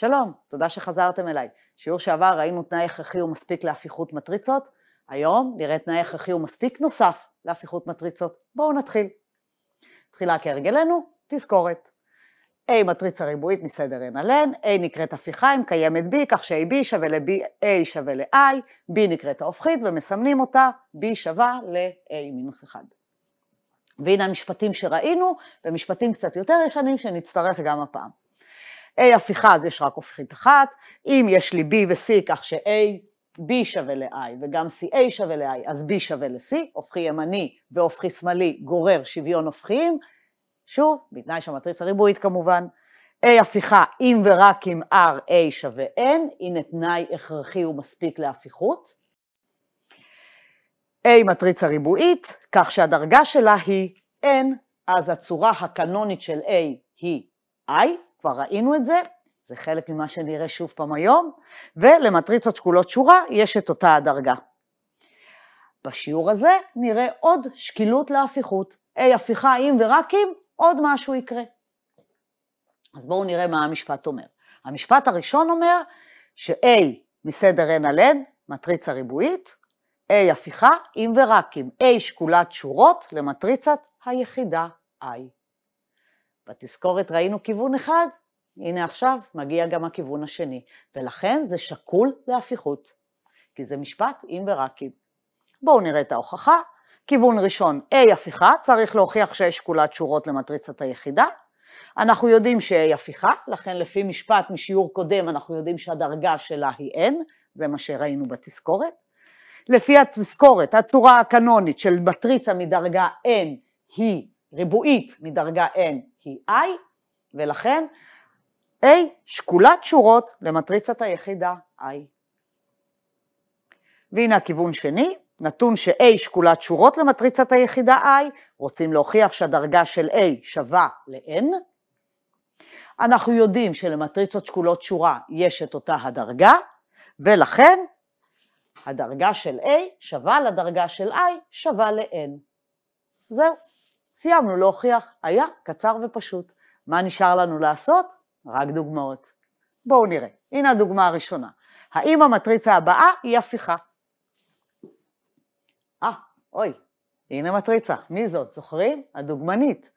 שלום, תודה שחזרתם אליי. שיעור שעבר ראינו תנאי הכרחי ומספיק להפיכות מטריצות, היום נראה תנאי הכרחי ומספיק נוסף להפיכות מטריצות. בואו נתחיל. תחילה כהרגלנו, תזכורת. A מטריצה ריבועית מסדר n על n, A נקראת הפיכה אם קיימת B, כך ש-AB שווה ל-A b שווה ל-I, B נקראת ההופכית ומסמנים אותה B שווה ל-A מינוס 1. והנה המשפטים שראינו, ומשפטים קצת יותר ישנים שנצטרך גם הפעם. A הפיכה אז יש רק הופכית אחת, אם יש לי B ו-C כך ש-A, B שווה ל-I וגם CA שווה ל-I, אז B שווה ל-C, הופכי ימני והופכי שמאלי גורר שוויון הופכיים, שוב, בתנאי שהמטריצה ריבועית כמובן, A הפיכה אם ורק אם R, A שווה N, הנה תנאי הכרחי ומספיק להפיכות. A מטריצה ריבועית, כך שהדרגה שלה היא N, אז הצורה הקנונית של A היא I, כבר ראינו את זה, זה חלק ממה שנראה שוב פעם היום, ולמטריצות שקולות שורה יש את אותה הדרגה. בשיעור הזה נראה עוד שקילות להפיכות. A הפיכה אם ורק אם, עוד משהו יקרה. אז בואו נראה מה המשפט אומר. המשפט הראשון אומר ש-A מסדר n על n, מטריצה ריבועית, A הפיכה אם ורק אם A שקולת שורות למטריצת היחידה I. בתזכורת ראינו כיוון אחד, הנה עכשיו מגיע גם הכיוון השני, ולכן זה שקול להפיכות, כי זה משפט אם ורק אם. בואו נראה את ההוכחה. כיוון ראשון, A הפיכה, צריך להוכיח שיש שקולת שורות למטריצת היחידה. אנחנו יודעים ש-A הפיכה, לכן לפי משפט משיעור קודם אנחנו יודעים שהדרגה שלה היא N, זה מה שראינו בתזכורת. לפי התזכורת, הצורה הקנונית של מטריצה מדרגה N היא ריבועית מדרגה N היא I, ולכן A שקולת שורות למטריצת היחידה I. והנה הכיוון שני, נתון ש-A שקולת שורות למטריצת היחידה I, רוצים להוכיח שהדרגה של A שווה ל-N. אנחנו יודעים שלמטריצות שקולות שורה יש את אותה הדרגה, ולכן הדרגה של A שווה לדרגה של I שווה ל-N. זהו. סיימנו להוכיח, היה קצר ופשוט. מה נשאר לנו לעשות? רק דוגמאות. בואו נראה. הנה הדוגמה הראשונה. האם המטריצה הבאה היא הפיכה? אה, אוי, הנה מטריצה. מי זאת? זוכרים? הדוגמנית.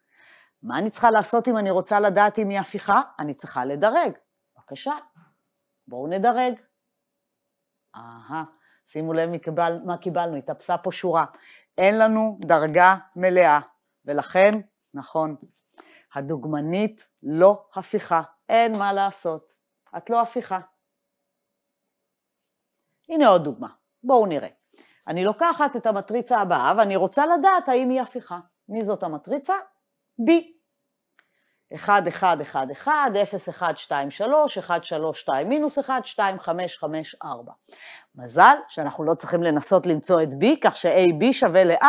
מה אני צריכה לעשות אם אני רוצה לדעת אם היא הפיכה? אני צריכה לדרג. בבקשה, בואו נדרג. אהה, שימו לב מה קיבלנו, התאפסה פה שורה. אין לנו דרגה מלאה. ולכן, נכון, הדוגמנית לא הפיכה, אין מה לעשות, את לא הפיכה. הנה עוד דוגמה, בואו נראה. אני לוקחת את המטריצה הבאה ואני רוצה לדעת האם היא הפיכה. מי זאת המטריצה? B. 1, 1, 1, 1, 0, 1, 2, 3, 1, 3, 2, מינוס 1, 2, 5, 5, 4. מזל שאנחנו לא צריכים לנסות למצוא את b, כך ש-ab שווה ל-i,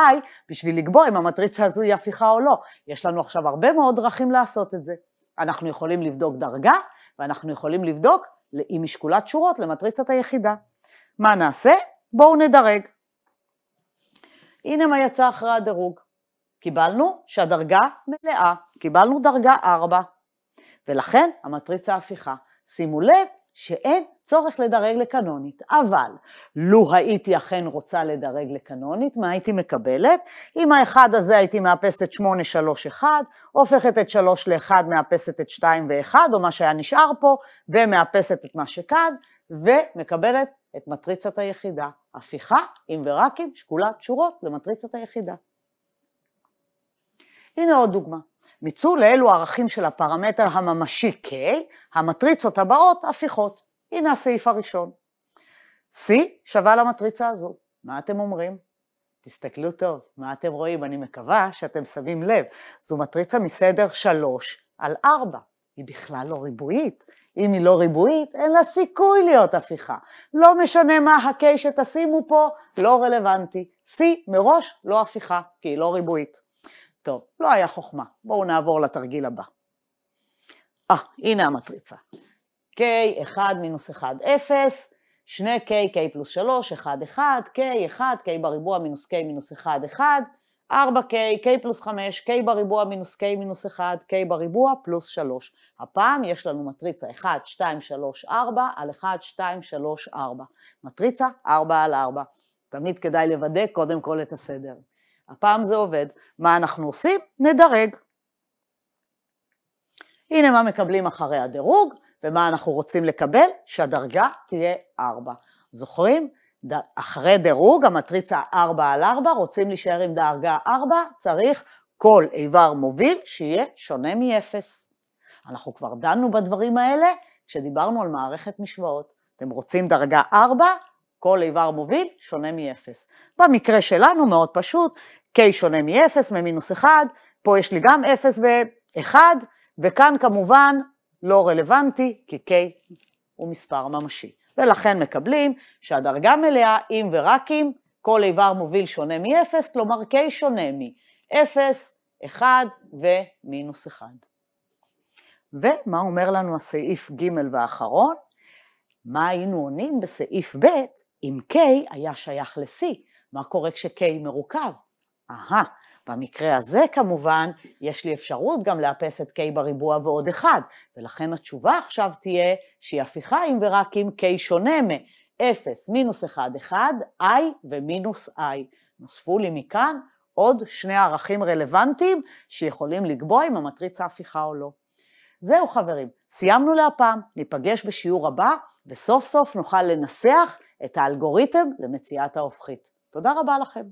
בשביל לקבוע אם המטריצה הזו היא הפיכה או לא. יש לנו עכשיו הרבה מאוד דרכים לעשות את זה. אנחנו יכולים לבדוק דרגה, ואנחנו יכולים לבדוק עם משקולת שורות למטריצת היחידה. מה נעשה? בואו נדרג. הנה מה יצא אחרי הדירוג. קיבלנו שהדרגה מלאה, קיבלנו דרגה 4. ולכן המטריצה הפיכה. שימו לב שאין צורך לדרג לקנונית, אבל לו הייתי אכן רוצה לדרג לקנונית, מה הייתי מקבלת? אם האחד הזה הייתי מאפסת 8, 3, 1, הופכת את 3 ל-1, מאפסת את 2 ו-1, או מה שהיה נשאר פה, ומאפסת את מה שכאן, ומקבלת את מטריצת היחידה. הפיכה, אם ורק אם, שקולת שורות למטריצת היחידה. הנה עוד דוגמה. מיצו לאלו ערכים של הפרמטר הממשי K, המטריצות הבאות הפיכות. הנה הסעיף הראשון. C שווה למטריצה הזו. מה אתם אומרים? תסתכלו טוב, מה אתם רואים? אני מקווה שאתם שמים לב. זו מטריצה מסדר 3 על 4. היא בכלל לא ריבועית. אם היא לא ריבועית, אין לה סיכוי להיות הפיכה. לא משנה מה ה-K שתשימו פה, לא רלוונטי. C מראש לא הפיכה, כי היא לא ריבועית. טוב, לא היה חוכמה. בואו נעבור לתרגיל הבא. אה, הנה המטריצה. K, 1 מינוס 1, 0, 2K, K פלוס 3, 1, 1, K, 1, K בריבוע מינוס K מינוס 1, 1, 4K, K פלוס 5, K בריבוע מינוס K מינוס 1, K בריבוע פלוס 3. הפעם יש לנו מטריצה 1, 2, 3, 4 על 1, 2, 3, 4. מטריצה 4 על 4. תמיד כדאי לוודא קודם כל את הסדר. הפעם זה עובד. מה אנחנו עושים? נדרג. הנה מה מקבלים אחרי הדירוג, ומה אנחנו רוצים לקבל? שהדרגה תהיה 4. זוכרים? אחרי דירוג, המטריצה 4 על 4, רוצים להישאר עם דרגה 4, צריך כל איבר מוביל שיהיה שונה מ-0. אנחנו כבר דנו בדברים האלה כשדיברנו על מערכת משוואות. אתם רוצים דרגה 4, כל איבר מוביל שונה מ-0. במקרה שלנו מאוד פשוט, k שונה מ-0, ממינוס 1, פה יש לי גם 0 ו-1, וכאן כמובן לא רלוונטי, כי k הוא מספר ממשי. ולכן מקבלים שהדרגה מלאה, אם ורק אם, כל איבר מוביל שונה מ-0, כלומר k שונה מ-0, 1 ומינוס 1. ומה אומר לנו הסעיף ג' והאחרון? מה היינו עונים בסעיף ב' אם K היה שייך ל-C, מה קורה כש-K מרוכב? אהה, במקרה הזה כמובן, יש לי אפשרות גם לאפס את K בריבוע ועוד אחד, ולכן התשובה עכשיו תהיה שהיא הפיכה אם ורק אם K שונה מ-0 מינוס 1, 1, I ומינוס I. נוספו לי מכאן עוד שני ערכים רלוונטיים שיכולים לקבוע אם המטריצה הפיכה או לא. זהו חברים, סיימנו להפעם, ניפגש בשיעור הבא, וסוף סוף נוכל לנסח את האלגוריתם למציאת ההופכית. תודה רבה לכם.